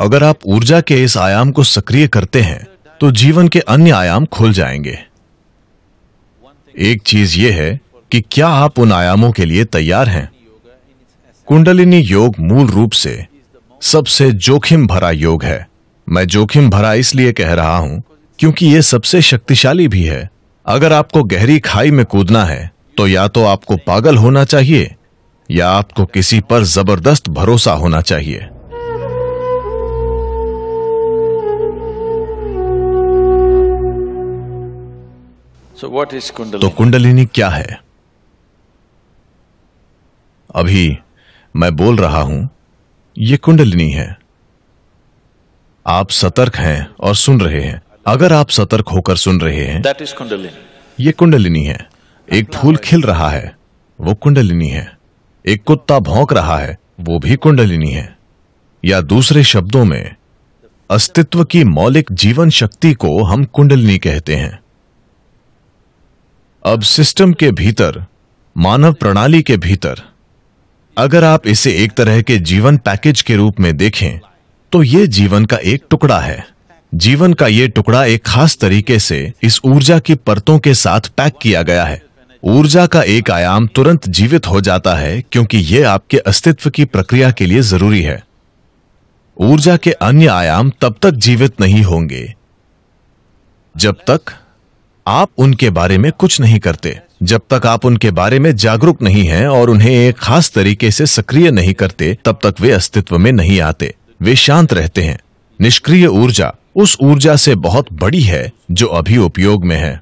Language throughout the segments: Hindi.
अगर आप ऊर्जा के इस आयाम को सक्रिय करते हैं तो जीवन के अन्य आयाम खुल जाएंगे एक चीज यह है कि क्या आप उन आयामों के लिए तैयार हैं कुंडलिनी योग मूल रूप से सबसे जोखिम भरा योग है मैं जोखिम भरा इसलिए कह रहा हूं क्योंकि यह सबसे शक्तिशाली भी है अगर आपको गहरी खाई में कूदना है तो या तो आपको पागल होना चाहिए या आपको किसी पर जबरदस्त भरोसा होना चाहिए तो कुंडलिनी क्या है अभी मैं बोल रहा हूं यह कुंडलिनी है आप सतर्क हैं और सुन रहे हैं अगर आप सतर्क होकर सुन रहे हैं ये कुंडलिनी है एक फूल खिल रहा है वो कुंडलिनी है एक कुत्ता भौंक रहा है वो भी कुंडलिनी है या दूसरे शब्दों में अस्तित्व की मौलिक जीवन शक्ति को हम कुंडलिनी कहते हैं अब सिस्टम के भीतर मानव प्रणाली के भीतर अगर आप इसे एक तरह के जीवन पैकेज के रूप में देखें तो यह जीवन का एक टुकड़ा है जीवन का यह टुकड़ा एक खास तरीके से इस ऊर्जा की परतों के साथ पैक किया गया है ऊर्जा का एक आयाम तुरंत जीवित हो जाता है क्योंकि यह आपके अस्तित्व की प्रक्रिया के लिए जरूरी है ऊर्जा के अन्य आयाम तब तक जीवित नहीं होंगे जब तक आप उनके बारे में कुछ नहीं करते जब तक आप उनके बारे में जागरूक नहीं हैं और उन्हें एक खास तरीके से सक्रिय नहीं करते तब तक वे अस्तित्व में नहीं आते वे शांत रहते हैं निष्क्रिय ऊर्जा उस ऊर्जा से बहुत बड़ी है जो अभी उपयोग में है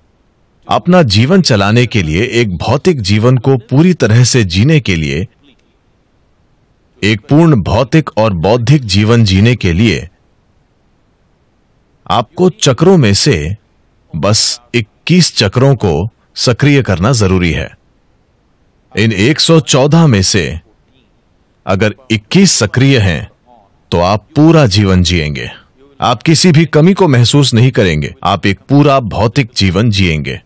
अपना जीवन चलाने के लिए एक भौतिक जीवन को पूरी तरह से जीने के लिए एक पूर्ण भौतिक और बौद्धिक जीवन जीने के लिए आपको चक्रों में से बस एक इक्कीस चक्रों को सक्रिय करना जरूरी है इन 114 में से अगर 21 सक्रिय हैं तो आप पूरा जीवन जिएंगे आप किसी भी कमी को महसूस नहीं करेंगे आप एक पूरा भौतिक जीवन जिएंगे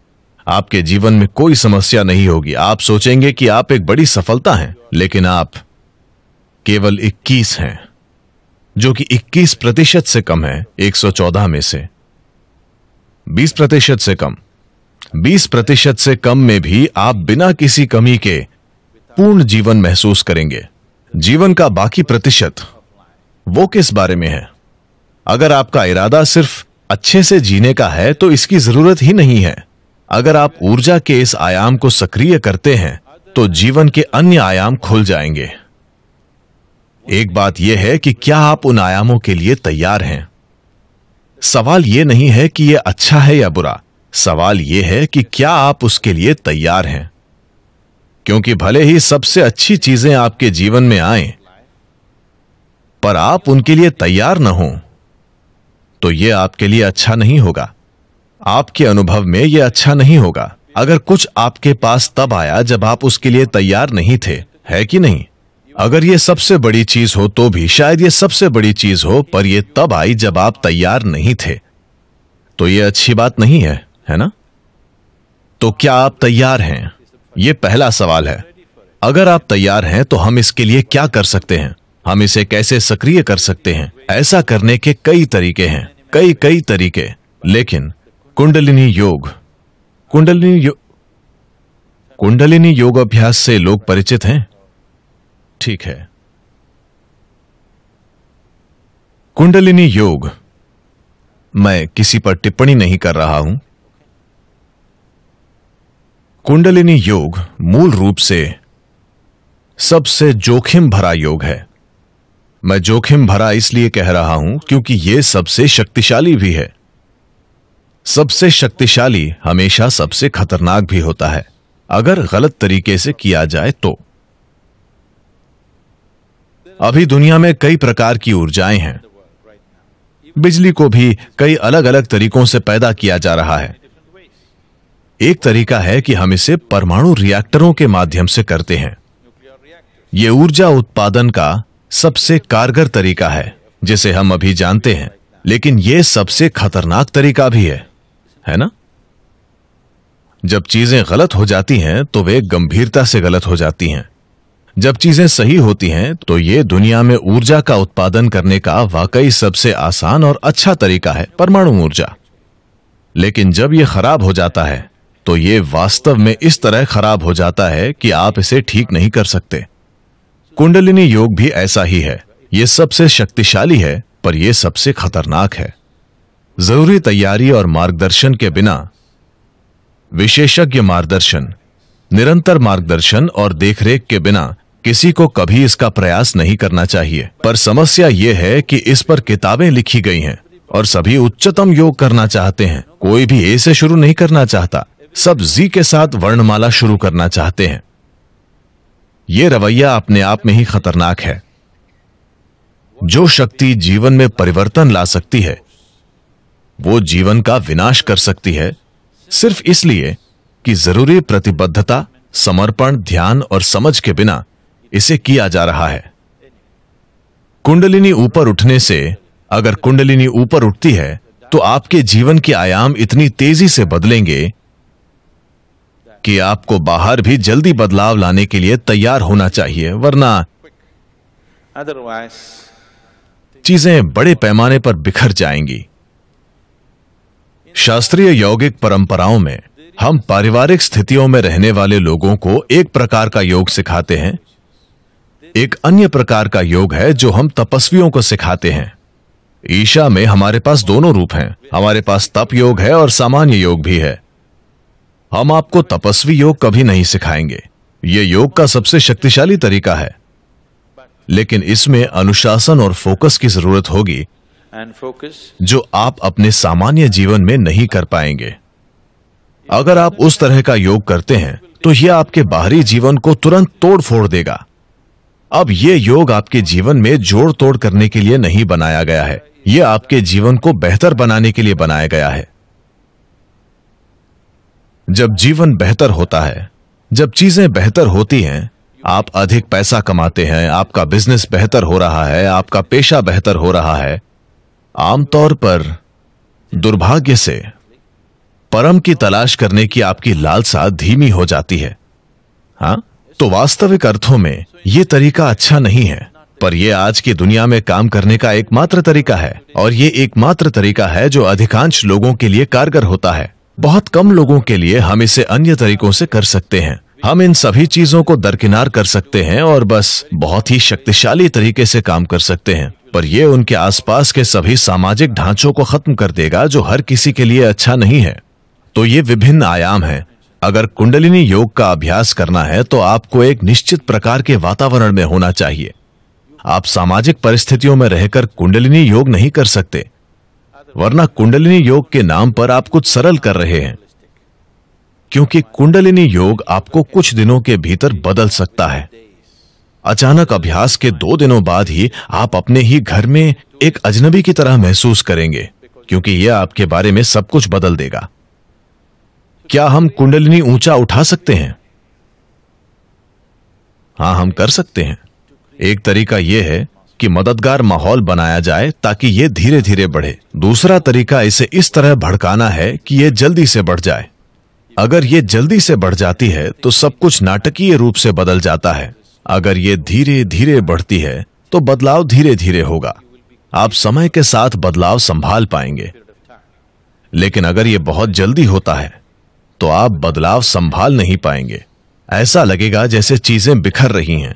आपके जीवन में कोई समस्या नहीं होगी आप सोचेंगे कि आप एक बड़ी सफलता हैं लेकिन आप केवल 21 हैं जो कि 21 प्रतिशत से कम है 114 में से 20 प्रतिशत से कम 20 प्रतिशत से कम में भी आप बिना किसी कमी के पूर्ण जीवन महसूस करेंगे जीवन का बाकी प्रतिशत वो किस बारे में है अगर आपका इरादा सिर्फ अच्छे से जीने का है तो इसकी जरूरत ही नहीं है अगर आप ऊर्जा के इस आयाम को सक्रिय करते हैं तो जीवन के अन्य आयाम खुल जाएंगे एक बात यह है कि क्या आप उन आयामों के लिए तैयार हैं सवाल यह नहीं है कि यह अच्छा है या बुरा सवाल यह है कि क्या आप उसके लिए तैयार हैं क्योंकि भले ही सबसे अच्छी चीजें आपके जीवन में आए पर आप उनके लिए तैयार ना हो तो यह आपके लिए अच्छा नहीं होगा आपके अनुभव में यह अच्छा नहीं होगा अगर कुछ आपके पास तब आया जब आप उसके लिए तैयार नहीं थे है कि नहीं अगर यह सबसे बड़ी चीज हो तो भी शायद यह सबसे बड़ी चीज हो पर यह तब आई जब आप तैयार नहीं थे तो यह अच्छी बात नहीं है है ना तो क्या आप तैयार हैं यह पहला सवाल है अगर आप तैयार हैं तो हम इसके लिए क्या कर सकते हैं हम इसे कैसे सक्रिय कर सकते हैं ऐसा करने के कई तरीके हैं कई कई तरीके लेकिन कुंडलिनी योग कुंडलिनी योग कुंडलिनी योग अभ्यास से लोग परिचित हैं ठीक है कुंडलिनी योग मैं किसी पर टिप्पणी नहीं कर रहा हूं कुंडलिनी योग मूल रूप से सबसे जोखिम भरा योग है मैं जोखिम भरा इसलिए कह रहा हूं क्योंकि यह सबसे शक्तिशाली भी है सबसे शक्तिशाली हमेशा सबसे खतरनाक भी होता है अगर गलत तरीके से किया जाए तो अभी दुनिया में कई प्रकार की ऊर्जाएं हैं बिजली को भी कई अलग अलग तरीकों से पैदा किया जा रहा है एक तरीका है कि हम इसे परमाणु रिएक्टरों के माध्यम से करते हैं ये ऊर्जा उत्पादन का सबसे कारगर तरीका है जिसे हम अभी जानते हैं लेकिन यह सबसे खतरनाक तरीका भी है है ना जब चीजें गलत हो जाती हैं तो वे गंभीरता से गलत हो जाती हैं जब चीजें सही होती हैं तो ये दुनिया में ऊर्जा का उत्पादन करने का वाकई सबसे आसान और अच्छा तरीका है परमाणु ऊर्जा लेकिन जब यह खराब हो जाता है तो ये वास्तव में इस तरह खराब हो जाता है कि आप इसे ठीक नहीं कर सकते कुंडलिनी योग भी ऐसा ही है ये सबसे शक्तिशाली है पर यह सबसे खतरनाक है जरूरी तैयारी और मार्गदर्शन के बिना विशेषज्ञ मार्गदर्शन निरंतर मार्गदर्शन और देखरेख के बिना किसी को कभी इसका प्रयास नहीं करना चाहिए पर समस्या यह है कि इस पर किताबें लिखी गई हैं और सभी उच्चतम योग करना चाहते हैं कोई भी ए से शुरू नहीं करना चाहता सब जी के साथ वर्णमाला शुरू करना चाहते हैं यह रवैया अपने आप में ही खतरनाक है जो शक्ति जीवन में परिवर्तन ला सकती है वो जीवन का विनाश कर सकती है सिर्फ इसलिए कि जरूरी प्रतिबद्धता समर्पण ध्यान और समझ के बिना इसे किया जा रहा है कुंडलिनी ऊपर उठने से अगर कुंडलिनी ऊपर उठती है तो आपके जीवन के आयाम इतनी तेजी से बदलेंगे कि आपको बाहर भी जल्दी बदलाव लाने के लिए तैयार होना चाहिए वरना चीजें बड़े पैमाने पर बिखर जाएंगी शास्त्रीय यौगिक परंपराओं में हम पारिवारिक स्थितियों में रहने वाले लोगों को एक प्रकार का योग सिखाते हैं एक अन्य प्रकार का योग है जो हम तपस्वियों को सिखाते हैं ईशा में हमारे पास दोनों रूप हैं हमारे पास तप योग है और सामान्य योग भी है हम आपको तपस्वी योग कभी नहीं सिखाएंगे ये योग का सबसे शक्तिशाली तरीका है लेकिन इसमें अनुशासन और फोकस की जरूरत होगी जो आप अपने सामान्य जीवन में नहीं कर पाएंगे अगर आप उस तरह का योग करते हैं तो यह आपके बाहरी जीवन को तुरंत तोड़ फोड़ देगा अब यह योग आपके जीवन में जोड़ तोड़ करने के लिए नहीं बनाया गया है यह आपके जीवन को बेहतर बनाने के लिए बनाया गया है जब जीवन बेहतर होता है जब चीजें बेहतर होती हैं आप अधिक पैसा कमाते हैं आपका बिजनेस बेहतर हो रहा है आपका पेशा बेहतर हो रहा है आमतौर पर दुर्भाग्य से परम की तलाश करने की आपकी लालसा धीमी हो जाती है हाँ तो वास्तविक अर्थों में यह तरीका अच्छा नहीं है पर यह आज की दुनिया में काम करने का एकमात्र तरीका है और ये एकमात्र तरीका है जो अधिकांश लोगों के लिए कारगर होता है बहुत कम लोगों के लिए हम इसे अन्य तरीकों से कर सकते हैं हम इन सभी चीजों को दरकिनार कर सकते हैं और बस बहुत ही शक्तिशाली तरीके से काम कर सकते हैं पर यह उनके आसपास के सभी सामाजिक ढांचों को खत्म कर देगा जो हर किसी के लिए अच्छा नहीं है तो ये विभिन्न आयाम है अगर कुंडलिनी योग का अभ्यास करना है तो आपको एक निश्चित प्रकार के वातावरण में होना चाहिए आप सामाजिक परिस्थितियों में रहकर कुंडलिनी योग नहीं कर सकते वरना कुंडलिनी योग के नाम पर आप कुछ सरल कर रहे हैं क्योंकि कुंडलिनी योग आपको कुछ दिनों के भीतर बदल सकता है अचानक अभ्यास के दो दिनों बाद ही आप अपने ही घर में एक अजनबी की तरह महसूस करेंगे क्योंकि यह आपके बारे में सब कुछ बदल देगा क्या हम कुंडलिनी ऊंचा उठा सकते हैं हां हम कर सकते हैं एक तरीका यह है कि मददगार माहौल बनाया जाए ताकि ये धीरे धीरे बढ़े दूसरा तरीका इसे इस तरह भड़काना है कि ये जल्दी से बढ़ जाए अगर ये जल्दी से बढ़ जाती है तो सब कुछ नाटकीय रूप से बदल जाता है अगर ये धीरे धीरे बढ़ती है तो बदलाव धीरे धीरे होगा आप समय के साथ बदलाव संभाल पाएंगे लेकिन अगर ये बहुत जल्दी होता है तो आप बदलाव संभाल नहीं पाएंगे ऐसा लगेगा जैसे चीजें बिखर रही हैं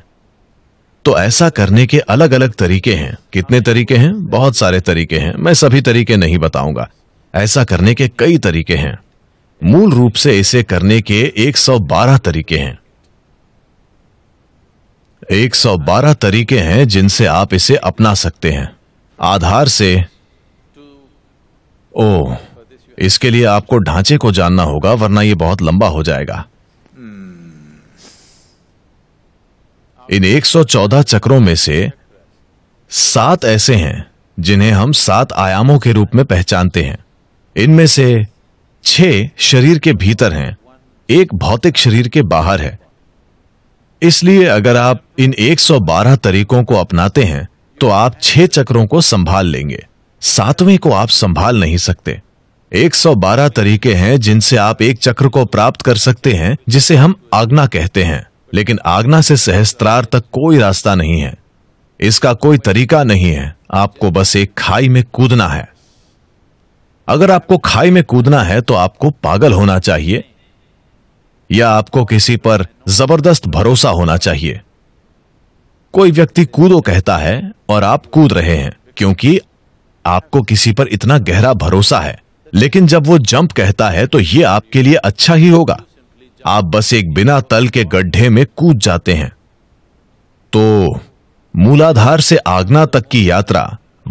तो ऐसा करने के अलग अलग तरीके हैं कितने तरीके हैं बहुत सारे तरीके हैं मैं सभी तरीके नहीं बताऊंगा ऐसा करने के कई तरीके हैं मूल रूप से इसे करने के 112 तरीके हैं 112 तरीके हैं जिनसे आप इसे अपना सकते हैं आधार से ओ इसके लिए आपको ढांचे को जानना होगा वरना यह बहुत लंबा हो जाएगा इन 114 चक्रों में से सात ऐसे हैं जिन्हें हम सात आयामों के रूप में पहचानते हैं इनमें से छह शरीर के भीतर हैं एक भौतिक शरीर के बाहर है इसलिए अगर आप इन 112 तरीकों को अपनाते हैं तो आप छह चक्रों को संभाल लेंगे सातवें को आप संभाल नहीं सकते 112 तरीके हैं जिनसे आप एक चक्र को प्राप्त कर सकते हैं जिसे हम आग्ना कहते हैं लेकिन आगना से सहस्त्रार तक कोई रास्ता नहीं है इसका कोई तरीका नहीं है आपको बस एक खाई में कूदना है अगर आपको खाई में कूदना है तो आपको पागल होना चाहिए या आपको किसी पर जबरदस्त भरोसा होना चाहिए कोई व्यक्ति कूदो कहता है और आप कूद रहे हैं क्योंकि आपको किसी पर इतना गहरा भरोसा है लेकिन जब वो जंप कहता है तो यह आपके लिए अच्छा ही होगा आप बस एक बिना तल के गड्ढे में कूद जाते हैं तो मूलाधार से आगना तक की यात्रा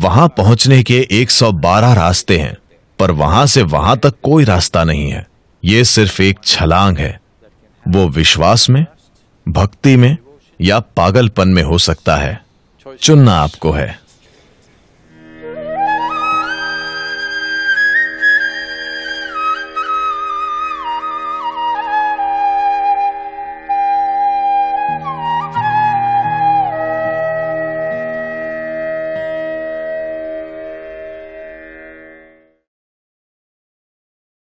वहां पहुंचने के 112 रास्ते हैं पर वहां से वहां तक कोई रास्ता नहीं है यह सिर्फ एक छलांग है वो विश्वास में भक्ति में या पागलपन में हो सकता है चुनना आपको है